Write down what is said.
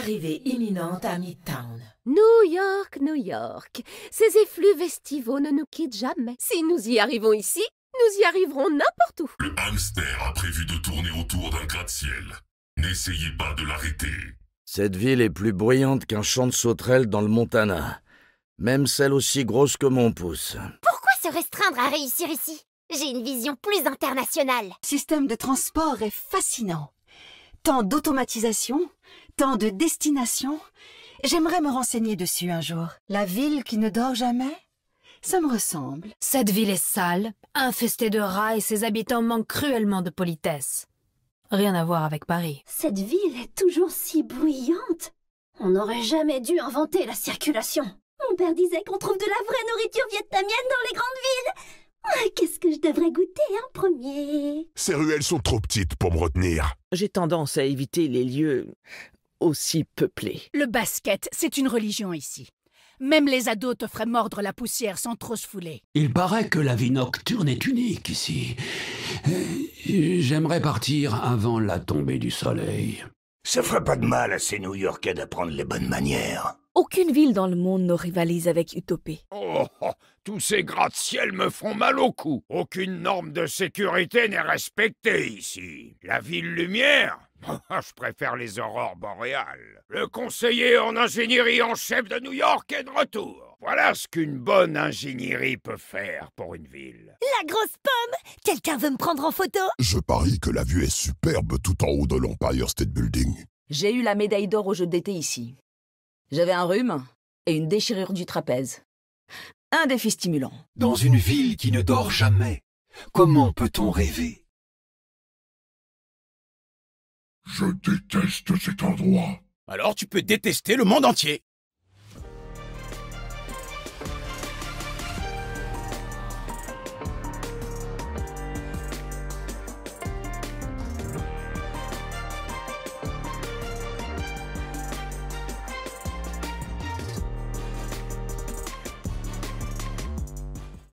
Arrivée imminente à Midtown. New York, New York. Ces effluves estivaux ne nous quittent jamais. Si nous y arrivons ici, nous y arriverons n'importe où. Le hamster a prévu de tourner autour d'un gratte-ciel. N'essayez pas de l'arrêter. Cette ville est plus bruyante qu'un champ de sauterelles dans le Montana. Même celle aussi grosse que mon pouce. Pourquoi se restreindre à réussir ici J'ai une vision plus internationale. système de transport est fascinant. Tant d'automatisation, tant de destinations. J'aimerais me renseigner dessus un jour. La ville qui ne dort jamais ça me ressemble. Cette ville est sale, infestée de rats et ses habitants manquent cruellement de politesse. Rien à voir avec Paris. Cette ville est toujours si bruyante. On n'aurait jamais dû inventer la circulation. Mon père disait qu'on trouve de la vraie nourriture vietnamienne dans les grandes villes. Ah, qu'est-ce que je devrais goûter en premier Ces ruelles sont trop petites pour me retenir. J'ai tendance à éviter les lieux aussi peuplés. Le basket, c'est une religion ici. Même les ados te feraient mordre la poussière sans trop se fouler. Il paraît que la vie nocturne est unique ici. Euh, j'aimerais partir avant la tombée du soleil. Ça ferait pas de mal à ces New-Yorkais d'apprendre les bonnes manières. Aucune ville dans le monde ne rivalise avec Utopée. Oh, oh, oh tous ces gratte-ciels me font mal au cou. Aucune norme de sécurité n'est respectée ici. La ville lumière ah, je préfère les aurores boréales. Le conseiller en ingénierie en chef de New York est de retour. Voilà ce qu'une bonne ingénierie peut faire pour une ville. La grosse pomme Quelqu'un veut me prendre en photo Je parie que la vue est superbe tout en haut de l'Empire State Building. J'ai eu la médaille d'or au jeu d'été ici. J'avais un rhume et une déchirure du trapèze. Un défi stimulant. Dans une ville qui ne dort jamais, comment peut-on rêver Je déteste cet endroit. Alors tu peux détester le monde entier.